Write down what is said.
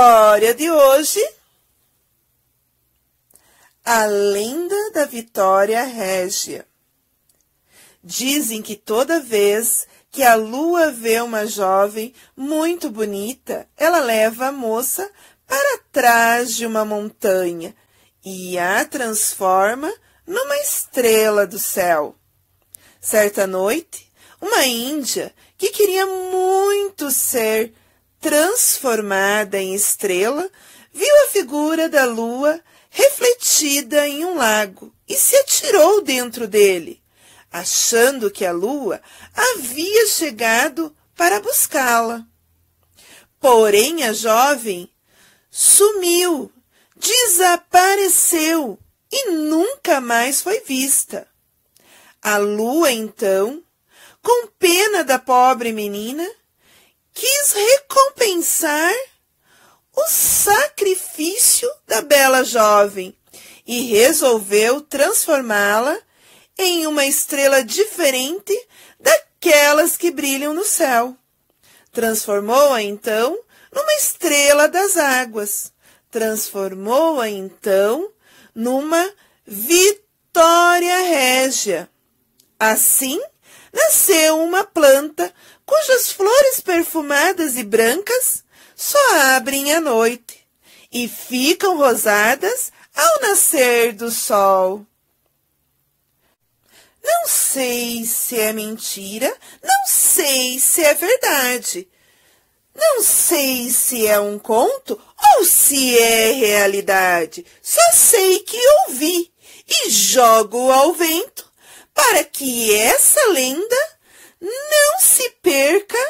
história de hoje, a lenda da Vitória Régia. Dizem que toda vez que a lua vê uma jovem muito bonita, ela leva a moça para trás de uma montanha e a transforma numa estrela do céu. Certa noite, uma índia que queria muito ser transformada em estrela, viu a figura da lua refletida em um lago e se atirou dentro dele, achando que a lua havia chegado para buscá-la. Porém, a jovem sumiu, desapareceu e nunca mais foi vista. A lua, então, com pena da pobre menina, quis recompensar o sacrifício da bela jovem e resolveu transformá-la em uma estrela diferente daquelas que brilham no céu. Transformou-a então numa estrela das águas. Transformou-a então numa vitória régia. Assim, nasceu uma planta cujas flores perfumadas e brancas só abrem à noite e ficam rosadas ao nascer do sol. Não sei se é mentira, não sei se é verdade. Não sei se é um conto ou se é realidade. Só sei que ouvi e jogo ao vento para que essa lenda não se perca